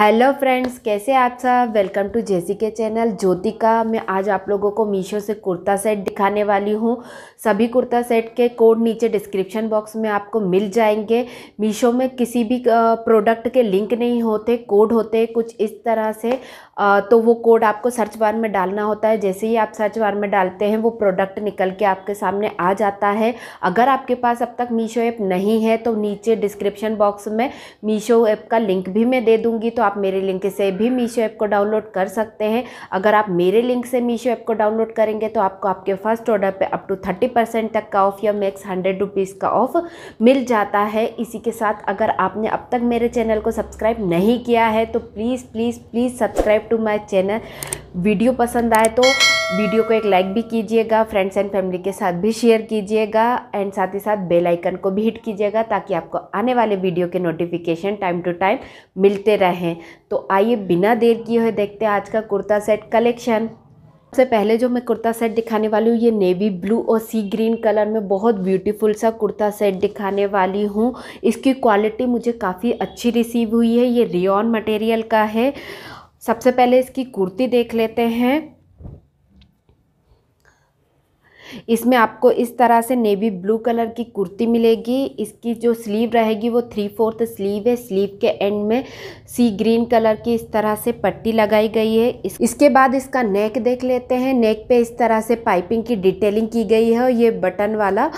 hello friends कैसे आप सब वेलकम टू जेसी के चैनल ज्योतिका मैं आज आप लोगों को मीशो से कुर्ता सेट दिखाने वाली हूँ सभी कुर्ता सेट के कोड नीचे डिस्क्रिप्शन बॉक्स में आपको मिल जाएंगे मीशो में किसी भी प्रोडक्ट के लिंक नहीं होते कोड होते कुछ इस तरह से तो वो कोड आपको सर्च बार में डालना होता है जैसे ही आप सर्च बार में डालते हैं वो प्रोडक्ट निकल के आपके सामने आ जाता है अगर आपके पास अब तक मीशो ऐप नहीं है तो नीचे डिस्क्रिप्शन बॉक्स में मीशो ऐप का लिंक भी मैं दे दूँगी तो आप मेरे लिंक से भी मीशो ऐप को डाउनलोड कर सकते हैं अगर आप मेरे लिंक से मीशो ऐप को डाउनलोड करेंगे तो आपको आपके फर्स्ट ऑर्डर पे अप टू थर्टी परसेंट तक का ऑफ या मैक्स हंड्रेड रुपीज़ का ऑफ मिल जाता है इसी के साथ अगर आपने अब तक मेरे चैनल को सब्सक्राइब नहीं किया है तो please please please subscribe to my channel video पसंद आए तो वीडियो को एक लाइक भी कीजिएगा फ्रेंड्स एंड फैमिली के साथ भी शेयर कीजिएगा एंड साथ ही साथ बेल आइकन को भी हिट कीजिएगा ताकि आपको आने वाले वीडियो के नोटिफिकेशन टाइम टू टाइम मिलते रहें तो आइए बिना देर किए हुए देखते हैं आज का कुर्ता सेट कलेक्शन सबसे पहले जो मैं कुर्ता सेट दिखाने वाली हूँ ये नेवी ब्लू और सी ग्रीन कलर में बहुत ब्यूटीफुल सा कुर्ता सेट दिखाने वाली हूँ इसकी क्वालिटी मुझे काफ़ी अच्छी रिसीव हुई है ये रियॉन मटेरियल का है सबसे पहले इसकी कुर्ती देख लेते हैं इसमें आपको इस तरह से नेवी ब्लू कलर की कुर्ती मिलेगी इसकी जो स्लीव रहेगी वो थ्री फोर्थ स्लीव है स्लीव के एंड में सी ग्रीन कलर की इस तरह से पट्टी लगाई गई है इस, इसके बाद इसका नेक देख लेते हैं नेक पे इस तरह से पाइपिंग की डिटेलिंग की गई है और ये बटन वाला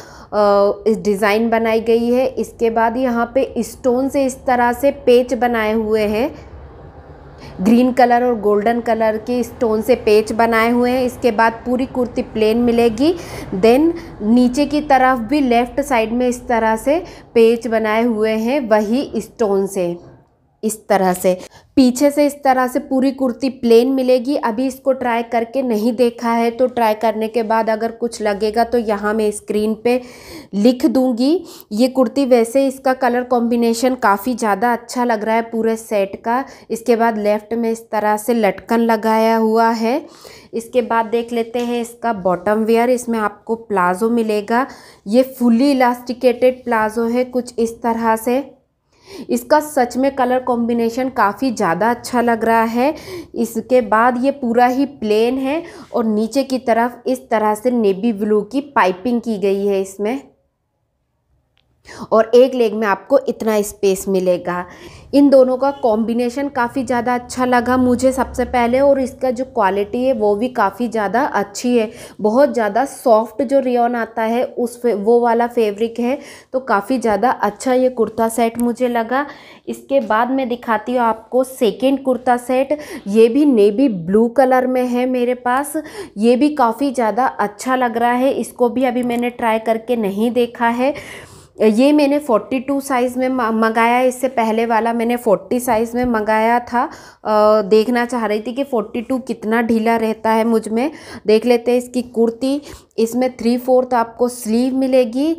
डिज़ाइन बनाई गई है इसके बाद यहाँ पे स्टोन से इस तरह से पेच बनाए हुए हैं ग्रीन कलर और गोल्डन कलर के स्टोन से पेच बनाए हुए हैं इसके बाद पूरी कुर्ती प्लेन मिलेगी देन नीचे की तरफ भी लेफ़्ट साइड में इस तरह से पेच बनाए हुए हैं वही स्टोन से इस तरह से पीछे से इस तरह से पूरी कुर्ती प्लेन मिलेगी अभी इसको ट्राई करके नहीं देखा है तो ट्राई करने के बाद अगर कुछ लगेगा तो यहाँ मैं स्क्रीन पे लिख दूँगी ये कुर्ती वैसे इसका कलर कॉम्बिनेशन काफ़ी ज़्यादा अच्छा लग रहा है पूरे सेट का इसके बाद लेफ़्ट में इस तरह से लटकन लगाया हुआ है इसके बाद देख लेते हैं इसका बॉटम वेयर इसमें आपको प्लाज़ो मिलेगा ये फुली इलास्टिकेटेड प्लाज़ो है कुछ इस तरह से इसका सच में कलर कॉम्बिनेशन काफ़ी ज़्यादा अच्छा लग रहा है इसके बाद ये पूरा ही प्लेन है और नीचे की तरफ इस तरह से नेवी ब्लू की पाइपिंग की गई है इसमें और एक लेग में आपको इतना स्पेस मिलेगा इन दोनों का कॉम्बिनेशन काफ़ी ज़्यादा अच्छा लगा मुझे सबसे पहले और इसका जो क्वालिटी है वो भी काफ़ी ज़्यादा अच्छी है बहुत ज़्यादा सॉफ्ट जो रियोन आता है उस वो वाला फैब्रिक है तो काफ़ी ज़्यादा अच्छा ये कुर्ता सेट मुझे लगा इसके बाद मैं दिखाती हूँ आपको सेकेंड कुर्ता सेट ये भी नेवी ब्लू कलर में है मेरे पास ये भी काफ़ी ज़्यादा अच्छा लग रहा है इसको भी अभी मैंने ट्राई करके नहीं देखा है ये मैंने 42 साइज़ में मंगाया इससे पहले वाला मैंने 40 साइज़ में मंगाया था आ, देखना चाह रही थी कि 42 कितना ढीला रहता है मुझ में देख लेते हैं इसकी कुर्ती इसमें थ्री फोर्थ आपको स्लीव मिलेगी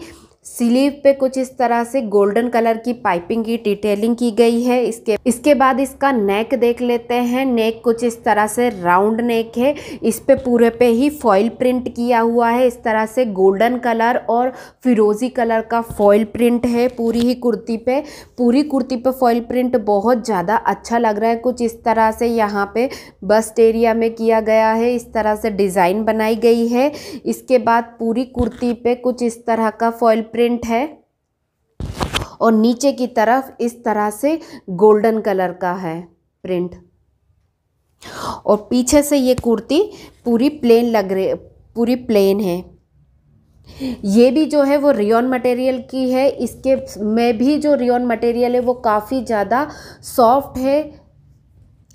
स्लीव पे कुछ इस तरह से गोल्डन कलर की पाइपिंग की डिटेलिंग की गई है इसके इसके बाद इसका नेक देख लेते हैं नेक कुछ इस तरह से राउंड नेक है इस पे पूरे पे ही फॉइल प्रिंट किया हुआ है इस तरह से गोल्डन कलर और फिरोजी कलर का फॉइल प्रिंट है पूरी ही कुर्ती पे पूरी कुर्ती पे फॉइल प्रिंट बहुत ज़्यादा अच्छा लग रहा है कुछ इस तरह से यहाँ पे बस्ट एरिया में किया गया है इस तरह से डिज़ाइन बनाई गई है इसके बाद पूरी कुर्ती पे कुछ इस तरह का फॉइल प्रिंट है और नीचे की तरफ इस तरह से गोल्डन कलर का है प्रिंट और पीछे से ये कुर्ती पूरी प्लेन लग रही पूरी प्लेन है ये भी जो है वो रियॉन मटेरियल की है इसके में भी जो रियोन मटेरियल है वो काफ़ी ज़्यादा सॉफ्ट है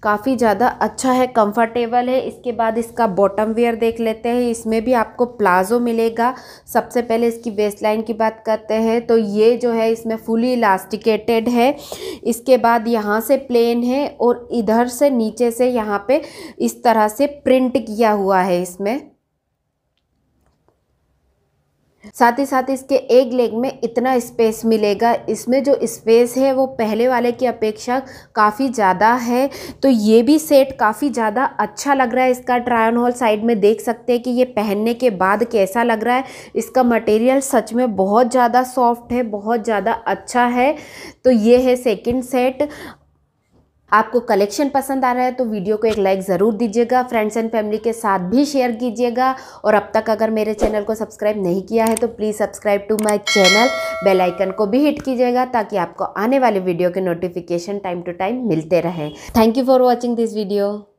काफ़ी ज़्यादा अच्छा है कंफर्टेबल है इसके बाद इसका बॉटम वेयर देख लेते हैं इसमें भी आपको प्लाज़ो मिलेगा सबसे पहले इसकी वेस्ट लाइन की बात करते हैं तो ये जो है इसमें फुली इलास्टिकेटेड है इसके बाद यहाँ से प्लेन है और इधर से नीचे से यहाँ पे इस तरह से प्रिंट किया हुआ है इसमें साथ ही साथ इसके एक लेग में इतना स्पेस मिलेगा इसमें जो स्पेस है वो पहले वाले की अपेक्षा काफ़ी ज़्यादा है तो ये भी सेट काफ़ी ज़्यादा अच्छा लग रहा है इसका ट्रायन हॉल साइड में देख सकते हैं कि ये पहनने के बाद कैसा लग रहा है इसका मटेरियल सच में बहुत ज़्यादा सॉफ्ट है बहुत ज़्यादा अच्छा है तो ये है सेकेंड सेट आपको कलेक्शन पसंद आ रहा है तो वीडियो को एक लाइक ज़रूर दीजिएगा फ्रेंड्स एंड फैमिली के साथ भी शेयर कीजिएगा और अब तक अगर मेरे चैनल को सब्सक्राइब नहीं किया है तो please subscribe to my channel bell icon को भी हिट कीजिएगा ताकि आपको आने वाले वीडियो के नोटिफिकेशन टाइम टू टाइम मिलते रहें thank you for watching this video